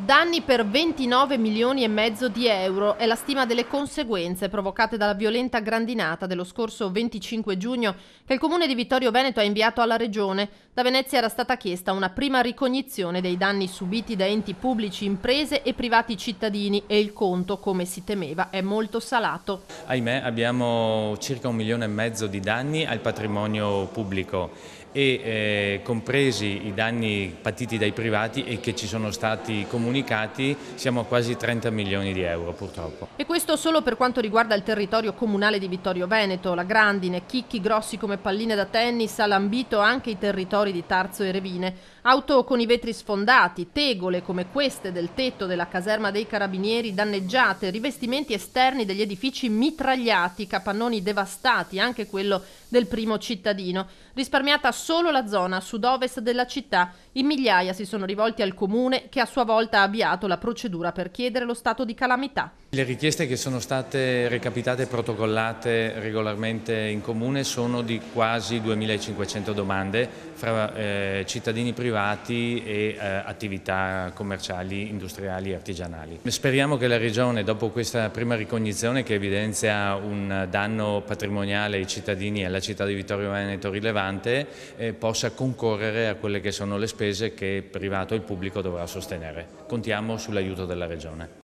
Danni per 29 milioni e mezzo di euro è la stima delle conseguenze provocate dalla violenta grandinata dello scorso 25 giugno che il comune di Vittorio Veneto ha inviato alla regione. Da Venezia era stata chiesta una prima ricognizione dei danni subiti da enti pubblici, imprese e privati cittadini e il conto, come si temeva, è molto salato. Ahimè abbiamo circa un milione e mezzo di danni al patrimonio pubblico e eh, compresi i danni patiti dai privati e che ci sono stati comunque comunicati siamo a quasi 30 milioni di euro purtroppo. E questo solo per quanto riguarda il territorio comunale di Vittorio Veneto, la Grandine, chicchi grossi come palline da tennis ha lambito anche i territori di Tarzo e Revine, auto con i vetri sfondati, tegole come queste del tetto della caserma dei carabinieri danneggiate, rivestimenti esterni degli edifici mitragliati, capannoni devastati, anche quello del primo cittadino. Risparmiata solo la zona sud-ovest della città, in migliaia si sono rivolti al comune che a sua volta stata avviata la procedura per chiedere lo stato di calamità. Le richieste che sono state recapitate e protocollate regolarmente in comune sono di quasi 2500 domande fra eh, cittadini privati e eh, attività commerciali, industriali e artigianali. Speriamo che la Regione, dopo questa prima ricognizione che evidenzia un danno patrimoniale ai cittadini e alla città di Vittorio Veneto rilevante, eh, possa concorrere a quelle che sono le spese che il privato e il pubblico dovrà sostenere contiamo sull'aiuto della Regione.